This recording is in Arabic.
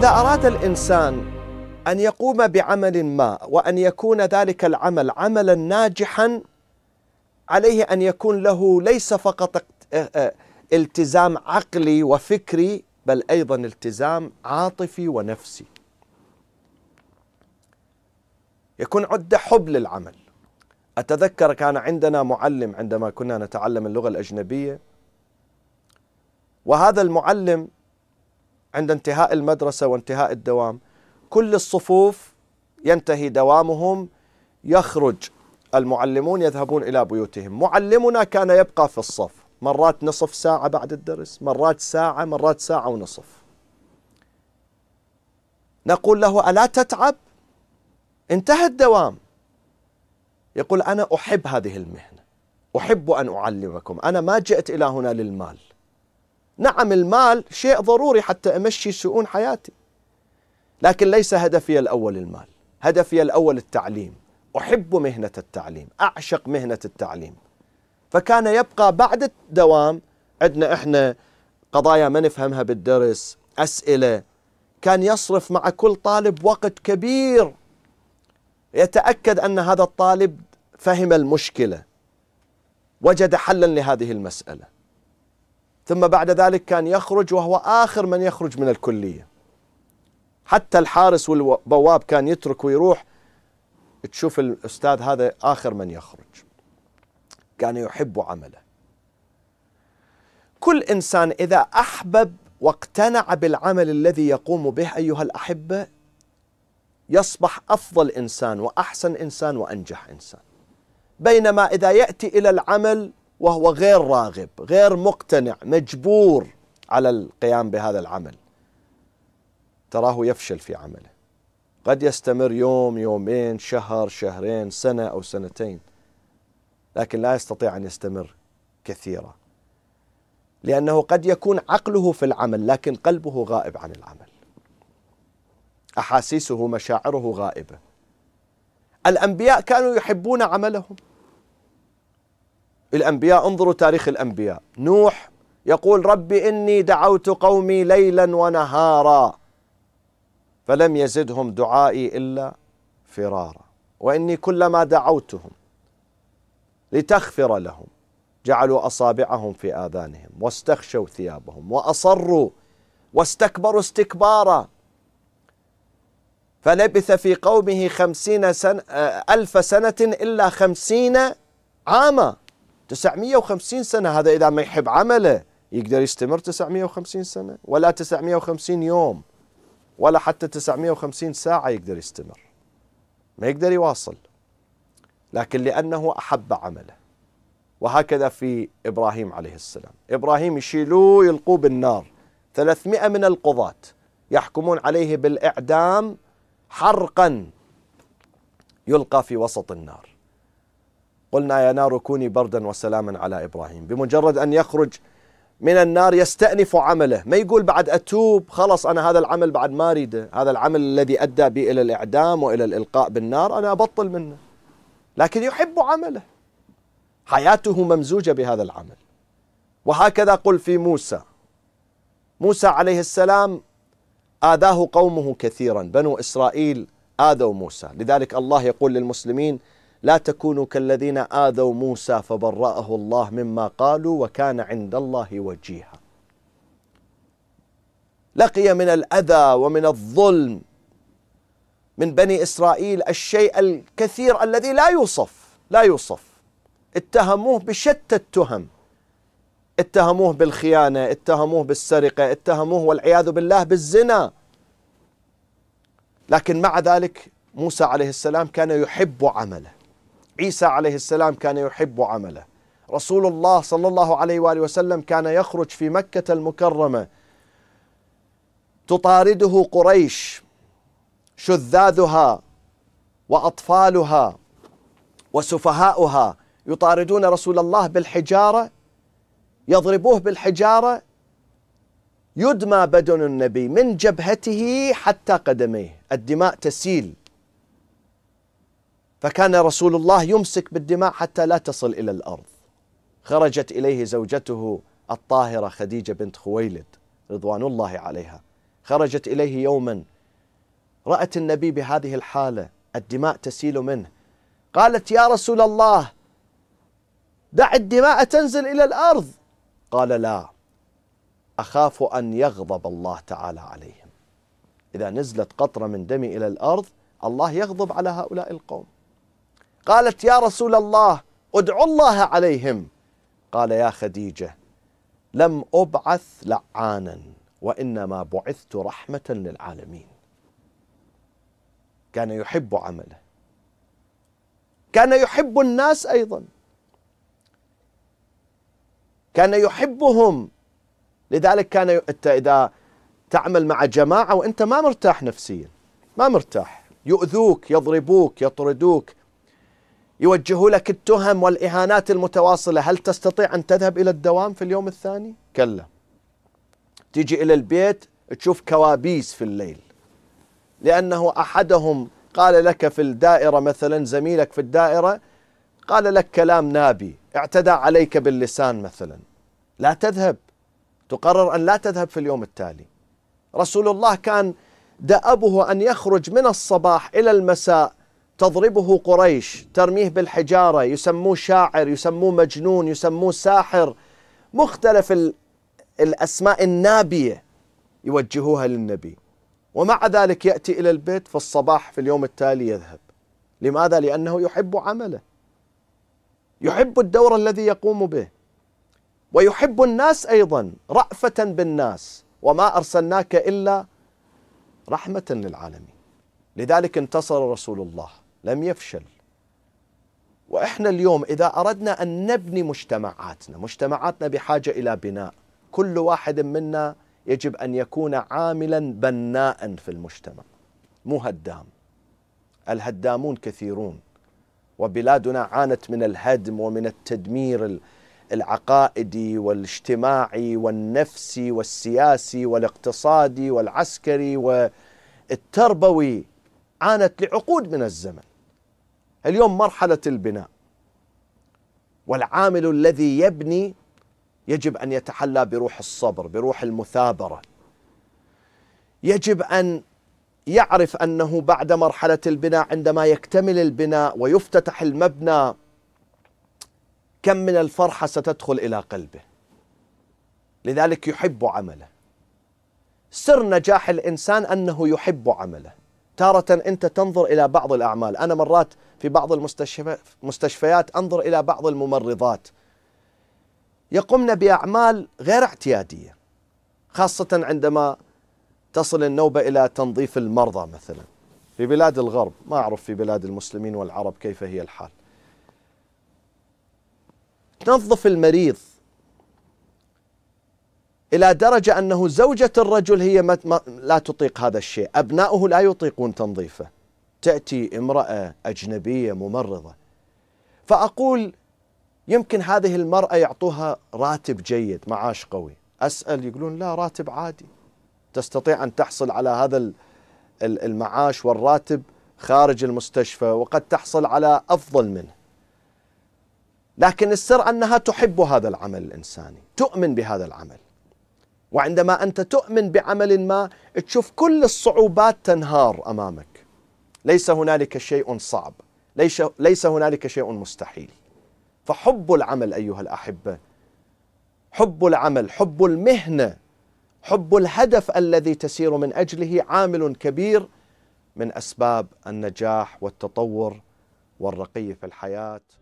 إذا أراد الإنسان أن يقوم بعمل ما وأن يكون ذلك العمل عملا ناجحا عليه أن يكون له ليس فقط التزام عقلي وفكري بل أيضا التزام عاطفي ونفسي يكون عنده حب للعمل أتذكر كان عندنا معلم عندما كنا نتعلم اللغة الأجنبية وهذا المعلم عند انتهاء المدرسة وانتهاء الدوام كل الصفوف ينتهي دوامهم يخرج المعلمون يذهبون إلى بيوتهم معلمنا كان يبقى في الصف مرات نصف ساعة بعد الدرس مرات ساعة مرات ساعة ونصف نقول له ألا تتعب انتهى الدوام يقول أنا أحب هذه المهنة أحب أن أعلمكم أنا ما جئت إلى هنا للمال نعم المال شيء ضروري حتى أمشي شؤون حياتي لكن ليس هدفي الأول المال هدفي الأول التعليم أحب مهنة التعليم أعشق مهنة التعليم فكان يبقى بعد الدوام عندنا إحنا قضايا ما نفهمها بالدرس أسئلة كان يصرف مع كل طالب وقت كبير يتأكد أن هذا الطالب فهم المشكلة وجد حلا لهذه المسألة ثم بعد ذلك كان يخرج وهو آخر من يخرج من الكلية حتى الحارس والبواب كان يترك ويروح تشوف الأستاذ هذا آخر من يخرج كان يحب عمله كل إنسان إذا أحبب واقتنع بالعمل الذي يقوم به أيها الأحبة يصبح أفضل إنسان وأحسن إنسان وأنجح إنسان بينما إذا يأتي إلى العمل وهو غير راغب غير مقتنع مجبور على القيام بهذا العمل تراه يفشل في عمله قد يستمر يوم يومين شهر شهرين سنة أو سنتين لكن لا يستطيع أن يستمر كثيرا لأنه قد يكون عقله في العمل لكن قلبه غائب عن العمل أحاسيسه مشاعره غائبة الأنبياء كانوا يحبون عملهم الأنبياء انظروا تاريخ الأنبياء نوح يقول ربي إني دعوت قومي ليلا ونهارا فلم يزدهم دعائي إلا فرارا وإني كلما دعوتهم لتغفر لهم جعلوا أصابعهم في آذانهم واستخشوا ثيابهم وأصروا واستكبروا استكبارا فلبث في قومه خمسين سنة ألف سنة إلا خمسين عاما 950 سنة هذا إذا ما يحب عمله يقدر يستمر 950 سنة ولا 950 يوم ولا حتى 950 ساعة يقدر يستمر ما يقدر يواصل لكن لأنه أحب عمله وهكذا في إبراهيم عليه السلام إبراهيم يشيلوه يلقوه بالنار 300 من القضاة يحكمون عليه بالإعدام حرقا يلقى في وسط النار قلنا يا نار كوني بردا وسلاما على إبراهيم بمجرد أن يخرج من النار يستأنف عمله ما يقول بعد أتوب خلص أنا هذا العمل بعد ما أريده هذا العمل الذي أدى بي إلى الإعدام وإلى الإلقاء بالنار أنا أبطل منه لكن يحب عمله حياته ممزوجة بهذا العمل وهكذا قل في موسى موسى عليه السلام آذاه قومه كثيرا بنو إسرائيل آذوا موسى لذلك الله يقول للمسلمين لا تكونوا كالذين آذوا موسى فبرأه الله مما قالوا وكان عند الله وجيها لقي من الأذى ومن الظلم من بني إسرائيل الشيء الكثير الذي لا يوصف لا يوصف اتهموه بشتى التهم اتهموه بالخيانة اتهموه بالسرقة اتهموه والعياذ بالله بالزنا لكن مع ذلك موسى عليه السلام كان يحب عمله عيسى عليه السلام كان يحب عمله رسول الله صلى الله عليه وآله وسلم كان يخرج في مكة المكرمة تطارده قريش شذاذها وأطفالها وسفهاؤها يطاردون رسول الله بالحجارة يضربوه بالحجارة يدمى بدن النبي من جبهته حتى قدميه الدماء تسيل فكان رسول الله يمسك بالدماء حتى لا تصل إلى الأرض خرجت إليه زوجته الطاهرة خديجة بنت خويلد رضوان الله عليها خرجت إليه يوما رأت النبي بهذه الحالة الدماء تسيل منه قالت يا رسول الله دع الدماء تنزل إلى الأرض قال لا أخاف أن يغضب الله تعالى عليهم إذا نزلت قطرة من دمي إلى الأرض الله يغضب على هؤلاء القوم قالت يا رسول الله ادعو الله عليهم قال يا خديجه لم ابعث لعانا وانما بعثت رحمه للعالمين كان يحب عمله كان يحب الناس ايضا كان يحبهم لذلك كان ي... انت اذا تعمل مع جماعه وانت ما مرتاح نفسيا ما مرتاح يؤذوك يضربوك يطردوك يوجهوا لك التهم والإهانات المتواصلة هل تستطيع أن تذهب إلى الدوام في اليوم الثاني؟ كلا تيجي إلى البيت تشوف كوابيس في الليل لأنه أحدهم قال لك في الدائرة مثلا زميلك في الدائرة قال لك كلام نابي اعتدى عليك باللسان مثلا لا تذهب تقرر أن لا تذهب في اليوم التالي رسول الله كان دأبه أن يخرج من الصباح إلى المساء تضربه قريش ترميه بالحجارة يسموه شاعر يسموه مجنون يسموه ساحر مختلف الأسماء النابية يوجهوها للنبي ومع ذلك يأتي إلى البيت في الصباح في اليوم التالي يذهب لماذا؟ لأنه يحب عمله يحب الدور الذي يقوم به ويحب الناس أيضا رأفة بالناس وما أرسلناك إلا رحمة للعالمين لذلك انتصر رسول الله لم يفشل واحنا اليوم اذا اردنا ان نبني مجتمعاتنا، مجتمعاتنا بحاجه الى بناء، كل واحد منا يجب ان يكون عاملا بناء في المجتمع، مو هدام. الهدامون كثيرون وبلادنا عانت من الهدم ومن التدمير العقائدي والاجتماعي والنفسي والسياسي والاقتصادي والعسكري والتربوي عانت لعقود من الزمن. اليوم مرحلة البناء والعامل الذي يبني يجب أن يتحلى بروح الصبر بروح المثابرة يجب أن يعرف أنه بعد مرحلة البناء عندما يكتمل البناء ويفتتح المبنى كم من الفرحة ستدخل إلى قلبه لذلك يحب عمله سر نجاح الإنسان أنه يحب عمله تارة أنت تنظر إلى بعض الأعمال أنا مرات في بعض المستشفيات أنظر إلى بعض الممرضات يقمن بأعمال غير اعتيادية خاصة عندما تصل النوبة إلى تنظيف المرضى مثلا في بلاد الغرب ما أعرف في بلاد المسلمين والعرب كيف هي الحال تنظف المريض إلى درجة أنه زوجة الرجل هي لا تطيق هذا الشيء أبناؤه لا يطيقون تنظيفه تأتي امرأة أجنبية ممرضة فأقول يمكن هذه المرأة يعطوها راتب جيد معاش قوي أسأل يقولون لا راتب عادي تستطيع أن تحصل على هذا المعاش والراتب خارج المستشفى وقد تحصل على أفضل منه لكن السر أنها تحب هذا العمل الإنساني تؤمن بهذا العمل وعندما أنت تؤمن بعمل ما تشوف كل الصعوبات تنهار أمامك ليس هنالك شيء صعب ليس, ليس هنالك شيء مستحيل فحب العمل أيها الأحبة حب العمل حب المهنة حب الهدف الذي تسير من أجله عامل كبير من أسباب النجاح والتطور والرقي في الحياة